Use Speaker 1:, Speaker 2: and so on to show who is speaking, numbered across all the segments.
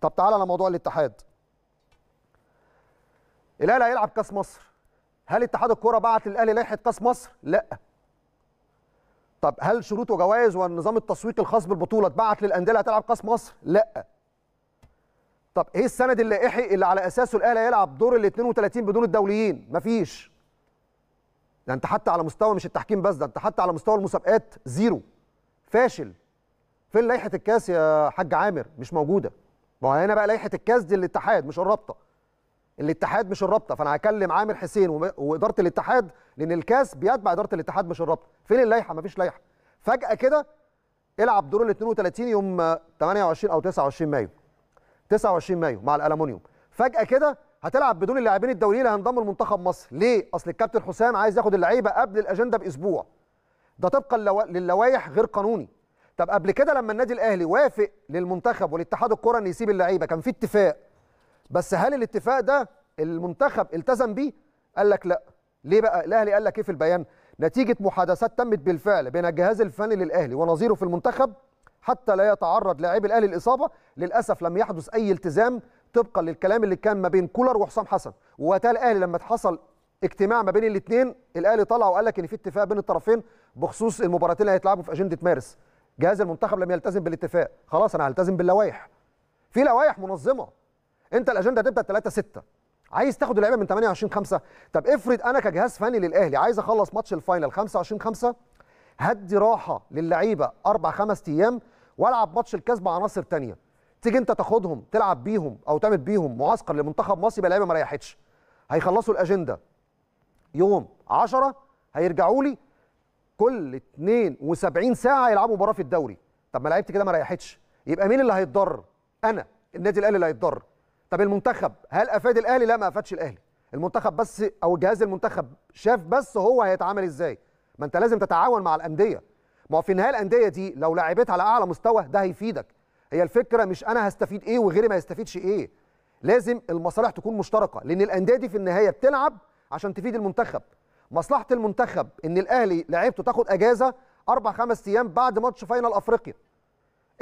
Speaker 1: طب تعال على موضوع الاتحاد الاهلي هيلعب كاس مصر هل اتحاد الكوره بعت للاهلي لائحه كاس مصر لا طب هل شروط وجوائز والنظام التسويقي الخاص بالبطوله اتبعت للانديه اللي هتلعب كاس مصر لا طب ايه السند اللائحي اللي على اساسه الاهلي هيلعب دور ال 32 بدون الدوليين مفيش ده انت حتى على مستوى مش التحكيم بس ده انت حتى على مستوى المسابقات زيرو فاشل فين لائحه الكاس يا حاج عامر مش موجوده ما هو هنا بقى لائحه الكاس دي الاتحاد مش الرابطه الاتحاد مش الرابطه فانا هكلم عامر حسين واداره الاتحاد لان الكاس بيتبع اداره الاتحاد مش الرابطه فين اللائحه ما فيش لائحه فجاه كده العب دور ال 32 يوم 28 او 29 مايو 29 مايو مع الالومنيوم فجاه كده هتلعب بدون اللاعبين الدوليين اللي هينضموا لمنتخب مصر ليه اصل الكابتن حسام عايز ياخد اللعيبه قبل الاجنده باسبوع ده طبقا للوائح غير قانوني طب قبل كده لما النادي الاهلي وافق للمنتخب ولاتحاد الكره ان يسيب اللعيبه كان في اتفاق بس هل الاتفاق ده المنتخب التزم بيه قال لك لا ليه بقى الاهلي قال لك ايه في البيان نتيجه محادثات تمت بالفعل بين الجهاز الفني للاهلي ونظيره في المنتخب حتى لا يتعرض لاعبي الاهلي للاصابه للاسف لم يحدث اي التزام طبقا للكلام اللي كان ما بين كولر وحسام حسن وقتها الاهلي لما حصل اجتماع ما بين الاثنين الاهلي طلع وقال لك ان في اتفاق بين الطرفين بخصوص المباراتين اللي هيتلعبوا في اجنده مارس جهاز المنتخب لم يلتزم بالاتفاق خلاص انا هلتزم باللوائح في لوائح منظمه انت الاجنده هتبدا 3 6 عايز تاخد اللعيبه من 28 5 طب افرض انا كجهاز فني للاهلي عايز اخلص ماتش الفاينل 25 5 هدي راحه للعيبه اربع خمس ايام والعب ماتش الكاس بعناصر ثانيه تيجي انت تاخدهم تلعب بيهم او تعمل بيهم معسكر لمنتخب مصر يبقى اللعيبه ما ريحتش هيخلصوا الاجنده يوم 10 هيرجعوا لي كل 72 ساعه يلعبوا مباراه في الدوري طب ما لعبت كده ما ريحتش يبقى مين اللي هيتضرر انا النادي الاهلي اللي هيتضرر طب المنتخب هل افاد الاهلي لا ما افادش الاهلي المنتخب بس او جهاز المنتخب شاف بس هو هيتعامل ازاي ما انت لازم تتعاون مع الانديه ما في النهايه الانديه دي لو لعبت على اعلى مستوى ده هيفيدك هي الفكره مش انا هستفيد ايه وغيري ما يستفيدش ايه لازم المصالح تكون مشتركه لان الانديه دي في النهايه بتلعب عشان تفيد المنتخب مصلحه المنتخب ان الاهلي لعيبته تاخد اجازه اربع خمس ايام بعد ماتش فاينل افريقيا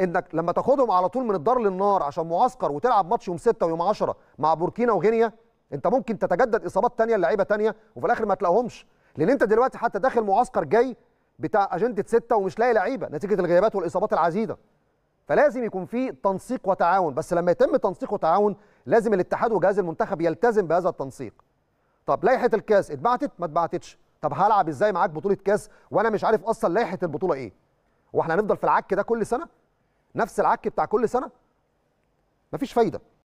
Speaker 1: انك لما تاخدهم على طول من الدار للنار عشان معسكر وتلعب ماتش يوم 6 ويوم 10 مع بوركينا وغينيا انت ممكن تتجدد اصابات تانية لعيبه تانية وفي الاخر ما تلاقيهمش لان انت دلوقتي حتى داخل معسكر جاي بتاع اجنده 6 ومش لاقي لعيبه نتيجه الغيابات والاصابات العزيزه فلازم يكون في تنسيق وتعاون بس لما يتم تنسيق وتعاون لازم الاتحاد وجهاز المنتخب يلتزم بهذا التنسيق طب لائحه الكاس اتبعتت ما اتبعتتش طب هلعب ازاي معاك بطوله كاس وانا مش عارف اصلا لائحه البطوله ايه واحنا هنفضل في العك ده كل سنه نفس العك بتاع كل سنه مفيش فايده